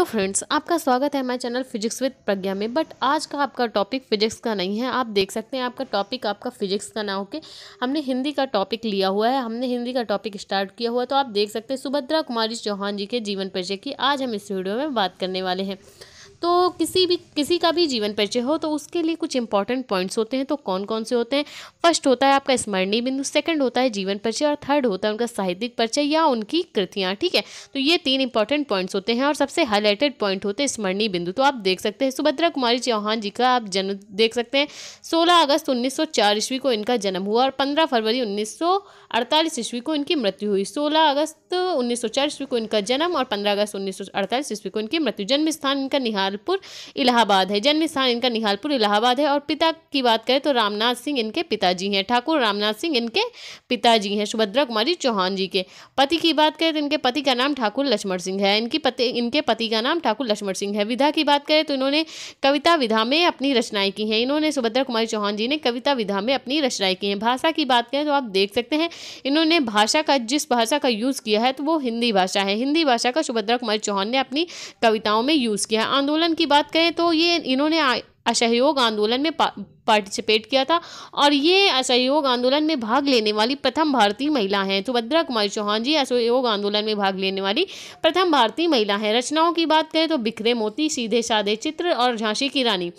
hello तो friends आपका स्वागत है हमारे चैनल फिजिक्स विद प्रज्ञा में बट आज का आपका टॉपिक फिजिक्स का नहीं है आप देख सकते हैं आपका टॉपिक आपका फिजिक्स का ना होके हमने हिंदी का टॉपिक लिया हुआ है हमने हिंदी का टॉपिक स्टार्ट किया हुआ है तो आप देख सकते हैं सुभद्रा कुमारी चौहान जी के जीवन परिचय की आज हम इस वीडियो में बात करने वाले हैं तो किसी भी किसी का भी जीवन परिचय हो तो उसके लिए कुछ इंपॉर्टेंट पॉइंट्स होते हैं तो कौन कौन से होते हैं फर्स्ट होता है आपका स्मरणीय बिंदु सेकंड होता है जीवन परिचय और थर्ड होता है उनका साहित्यिक परिचय या उनकी कृतियाँ ठीक है तो ये तीन इंपॉर्टेंट पॉइंट्स होते हैं और सबसे हाईलाइटेड पॉइंट होते हैं स्मरणीय बिंदु तो आप देख सकते हैं सुभद्रा कुमारी चौहान जी का आप जन्म देख सकते हैं सोलह अगस्त उन्नीस ईस्वी को इनका जन्म हुआ और पंद्रह फरवरी उन्नीस ईस्वी को इनकी मृत्यु हुई सोलह अगस्त उन्नीस ईस्वी को इनका जन्म और पंद्रह अगस्त उन्नीस ईस्वी को इनकी मृत्यु जन्म स्थान इनका निहार निहालपुर इलाहाबाद है जन्म स्थान इनका निहालपुर इलाहाबाद है और पिता की बात करें तो रामनाथ सिंह इनके पिताजी हैं ठाकुर रामनाथ सिंह इनके पिताजी हैं सुभद्रा कुमारी चौहान जी के पति की बात करें तो इनके पति का नाम ठाकुर लक्ष्मण सिंह है इनकी पति इनके पति का नाम ठाकुर लक्ष्मण सिंह है विधा की बात करें तो इन्होंने कविता विधा में अपनी रचनाएं की हैं इन्होंने सुभद्रा कुमारी चौहान जी ने कविता विधा में अपनी रचनाएं की हैं भाषा की बात करें तो आप देख सकते हैं इन्होंने भाषा का जिस भाषा का यूज़ किया है तो वो हिंदी भाषा है हिंदी भाषा का सुभद्रा कुमारी चौहान ने अपनी कविताओं में यूज़ किया है आंदोलन आंदोलन की बात करें तो ये इन्होंने असहयोग आंदोलन में पार्टिसिपेट किया था और ये असहयोग आंदोलन में भाग लेने वाली प्रथम भारतीय महिला हैं सुभद्रा कुमारी चौहान जी असहयोग आंदोलन में भाग लेने वाली प्रथम भारतीय महिला हैं रचनाओं की बात करें तो बिखरे मोती सीधे साधे चित्र और झांसी की रानी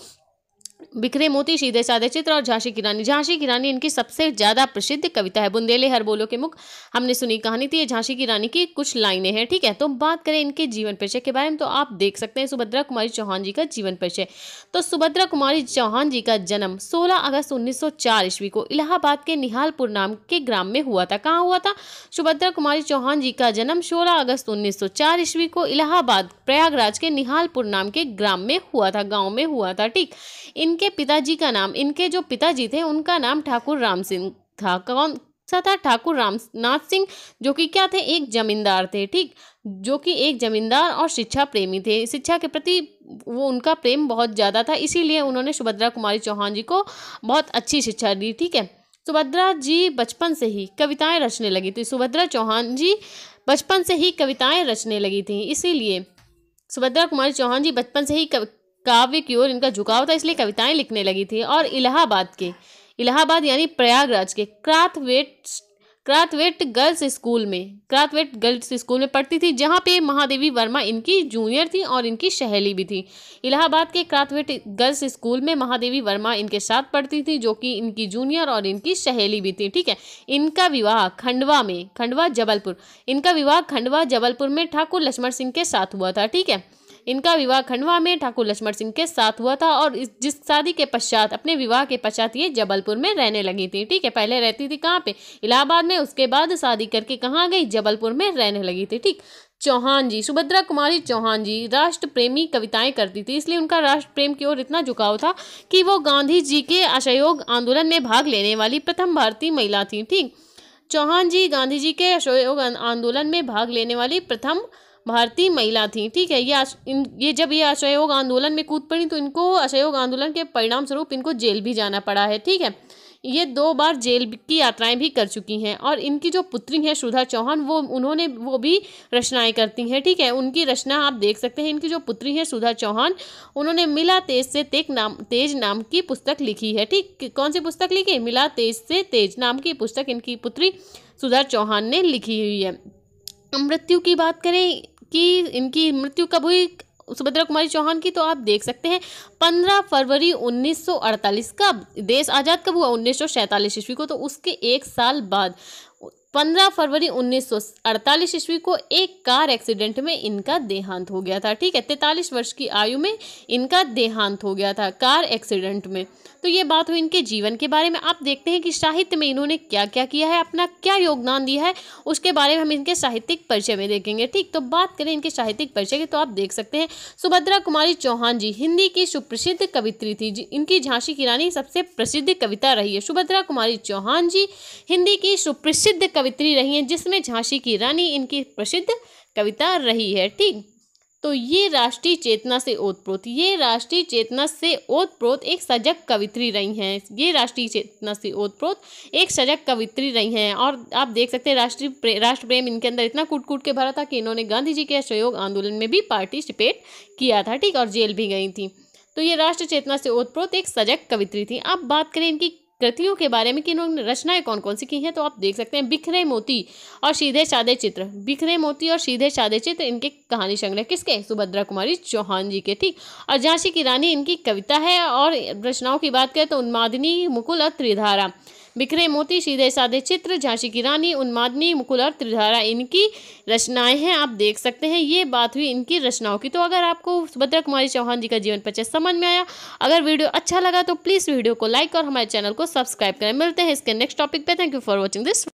बिखरे मोती सीधे साधे चित्र और झांसी की रानी झांसी की रानी इनकी सबसे ज्यादा प्रसिद्ध कविता है बुंदेले हर बोलो के मुख हमने सुनी कहानी थी ये झांसी की रानी की कुछ लाइनें हैं ठीक है तो बात करें इनके जीवन परिचय के बारे में तो आप देख सकते हैं सुभद्रा कुमारी चौहान जी का जीवन परिचय तो सुभद्रा कुमारी चौहान जी का जन्म सोलह अगस्त उन्नीस ईस्वी को इलाहाबाद के निहालपुर नाम के ग्राम में हुआ था कहाँ हुआ था सुभद्रा कुमारी चौहान जी का जन्म सोलह अगस्त उन्नीस ईस्वी को इलाहाबाद प्रयागराज के निहालपुर नाम के ग्राम में हुआ था गाँव में हुआ था ठीक इन इनके पिताजी का नाम इनके जो पिताजी थे उनका नाम ठाकुर राम सिंह था कौन सा था ठाकुर नाथ सिंह जो कि क्या थे एक जमींदार थे ठीक जो कि एक जमींदार और शिक्षा प्रेमी थे शिक्षा के प्रति वो उनका प्रेम बहुत ज़्यादा था इसीलिए उन्होंने सुभद्रा कुमारी चौहान जी को बहुत अच्छी शिक्षा दी ठीक है सुभद्रा जी बचपन से ही कविताएं रचने लगी थी सुभद्रा चौहान जी बचपन से ही कविताएं रचने लगी थी इसीलिए सुभद्रा कुमारी चौहान जी बचपन से ही काव्य की ओर इनका झुकाव था इसलिए कविताएं लिखने लगी थी और इलाहाबाद के इलाहाबाद यानी प्रयागराज के क्राथवेट क्राथवेट गर्ल्स स्कूल में क्राथवेट गर्ल्स स्कूल में पढ़ती थी जहाँ पे महादेवी वर्मा इनकी जूनियर थी और इनकी सहेली भी थी इलाहाबाद के क्राथवेट गर्ल्स स्कूल में महादेवी वर्मा इनके साथ पढ़ती थी जो कि इनकी जूनियर और इनकी सहेली भी थी ठीक है इनका विवाह खंडवा में खंडवा जबलपुर इनका विवाह खंडवा जबलपुर में ठाकुर लक्ष्मण सिंह के साथ हुआ था ठीक है इनका विवाह खंडवा में ठाकुर लक्ष्मण सिंह के साथ हुआ था और इस जिस शादी के पश्चात अपने विवाह के पश्चात ये जबलपुर में रहने लगी थी ठीक है पहले रहती थी कहाँ पे इलाहाबाद में उसके बाद शादी करके कहाँ गई जबलपुर में रहने लगी थी ठीक चौहान जी सुभद्रा कुमारी चौहान जी राष्ट्र प्रेमी कविताएं करती थी इसलिए उनका राष्ट्र प्रेम की ओर इतना झुकाव था कि वो गांधी जी के असहयोग आंदोलन में भाग लेने वाली प्रथम भारतीय महिला थी ठीक चौहान जी गांधी जी के असहयोग आंदोलन में भाग लेने वाली प्रथम भारतीय महिला थी ठीक है ये इन ये जब ये असहयोग आंदोलन में कूद पड़ी तो इनको असहयोग आंदोलन के परिणाम स्वरूप इनको जेल भी जाना पड़ा है ठीक है ये दो बार जेल की यात्राएं भी कर चुकी हैं और इनकी जो पुत्री हैं सुधा चौहान वो उन्होंने वो भी रचनाएं करती हैं ठीक है उनकी रचना आप देख सकते हैं इनकी जो पुत्री हैं सुधा चौहान उन्होंने मिला तेज से तेज नाम तेज नाम की पुस्तक लिखी है ठीक कौन सी पुस्तक लिखी मिला तेज से तेज नाम की पुस्तक इनकी पुत्री सुधा चौहान ने लिखी हुई है मृत्यु की बात करें की इनकी मृत्यु कब हुई सुभद्रा कुमारी चौहान की तो आप देख सकते हैं 15 फरवरी 1948 का देश आज़ाद कब हुआ उन्नीस ईस्वी को तो उसके एक साल बाद 15 फरवरी 1948 ईस्वी को एक कार एक्सीडेंट में इनका देहांत हो गया था ठीक है तैतालीस वर्ष की आयु में इनका देहांत हो गया था कार एक्सीडेंट में तो ये बात हुई इनके जीवन के बारे में आप देखते हैं कि साहित्य में इन्होंने क्या क्या किया है अपना क्या योगदान दिया है उसके बारे में हम इनके साहित्यिक परिचय में देखेंगे ठीक तो बात करें इनके साहित्यिक परिचय की तो आप देख सकते हैं सुभद्रा कुमारी चौहान जी हिंदी की सुप्रसिद्ध कवित्री थी इनकी झांसी की रानी सबसे प्रसिद्ध कविता रही है सुभद्रा कुमारी चौहान जी हिंदी की सुप्रसिद्ध कवित्री रही हैं जिसमें झांसी की रानी इनकी प्रसिद्ध कविता रही है ठीक तो ये राष्ट्रीय चेतना से ओतप्रोत ये राष्ट्रीय चेतना से ओतप्रोत एक सजग कवित्री रही हैं ये राष्ट्रीय चेतना से ओतप्रोत एक सजग कवित्री रही हैं और आप देख सकते हैं राष्ट्रीय प्रे, राष्ट्र प्रेम इनके अंदर इतना कूट कूट के भरा था कि इन्होंने गांधी जी के असहयोग आंदोलन में भी पार्टिसिपेट किया था ठीक और जेल भी गई थी तो ये राष्ट्र चेतना से ओतप्रोत एक सजग कवित्री थी अब बात करें इनकी कृतियों के बारे में कि इन्होंने रचनाएं कौन कौन सी की हैं तो आप देख सकते हैं बिखरे मोती और सीधे सादे चित्र बिखरे मोती और सीधे सादे चित्र इनके कहानी संग्रह किसके सुभद्रा कुमारी चौहान जी के ठीक और झांसी की रानी इनकी कविता है और रचनाओं की बात करें तो उन्मादिनी मुकुल और त्रिधारा बिखरे मोती सीधे साधे चित्र झांसी की रानी उन्मादनी मुकुल और त्रिधारा इनकी रचनाएं हैं आप देख सकते हैं ये बात हुई इनकी रचनाओं की तो अगर आपको सुभद्रा कुमारी चौहान जी का जीवन परिचय समझ में आया अगर वीडियो अच्छा लगा तो प्लीज़ वीडियो को लाइक और हमारे चैनल को सब्सक्राइब करें मिलते हैं इसके नेक्स्ट टॉपिक पर thank you for watching this